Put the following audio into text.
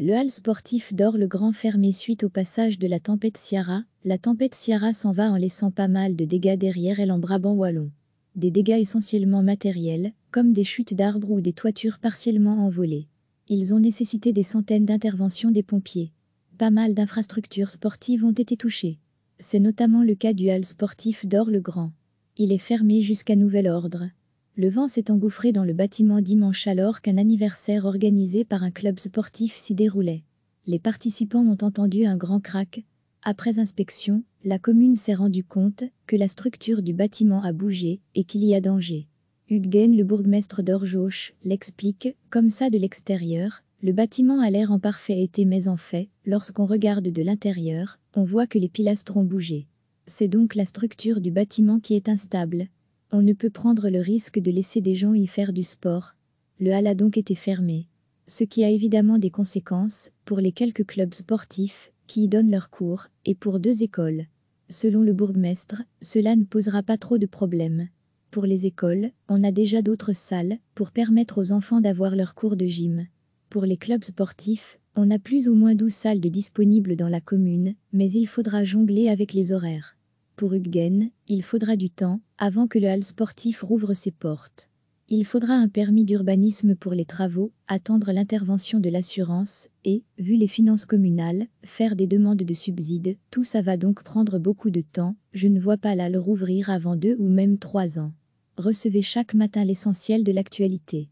Le hall sportif dor le grand fermé suite au passage de la tempête Ciara. La tempête Ciara s'en va en laissant pas mal de dégâts derrière elle en Brabant Wallon. Des dégâts essentiellement matériels, comme des chutes d'arbres ou des toitures partiellement envolées. Ils ont nécessité des centaines d'interventions des pompiers. Pas mal d'infrastructures sportives ont été touchées. C'est notamment le cas du hall sportif d'Or le Grand. Il est fermé jusqu'à nouvel ordre. Le vent s'est engouffré dans le bâtiment dimanche alors qu'un anniversaire organisé par un club sportif s'y déroulait. Les participants ont entendu un grand crack. Après inspection, la commune s'est rendue compte que la structure du bâtiment a bougé et qu'il y a danger. Huguen, le bourgmestre d'Orgeauche, l'explique, comme ça de l'extérieur, le bâtiment a l'air en parfait été mais en fait, lorsqu'on regarde de l'intérieur, on voit que les pilastres ont bougé. C'est donc la structure du bâtiment qui est instable, on ne peut prendre le risque de laisser des gens y faire du sport. Le hall a donc été fermé. Ce qui a évidemment des conséquences pour les quelques clubs sportifs qui y donnent leurs cours et pour deux écoles. Selon le bourgmestre, cela ne posera pas trop de problèmes. Pour les écoles, on a déjà d'autres salles pour permettre aux enfants d'avoir leurs cours de gym. Pour les clubs sportifs, on a plus ou moins 12 salles de disponibles dans la commune, mais il faudra jongler avec les horaires. Pour Huguen, il faudra du temps avant que le hall sportif rouvre ses portes. Il faudra un permis d'urbanisme pour les travaux, attendre l'intervention de l'assurance et, vu les finances communales, faire des demandes de subsides. Tout ça va donc prendre beaucoup de temps. Je ne vois pas l'hall rouvrir avant deux ou même trois ans. Recevez chaque matin l'essentiel de l'actualité.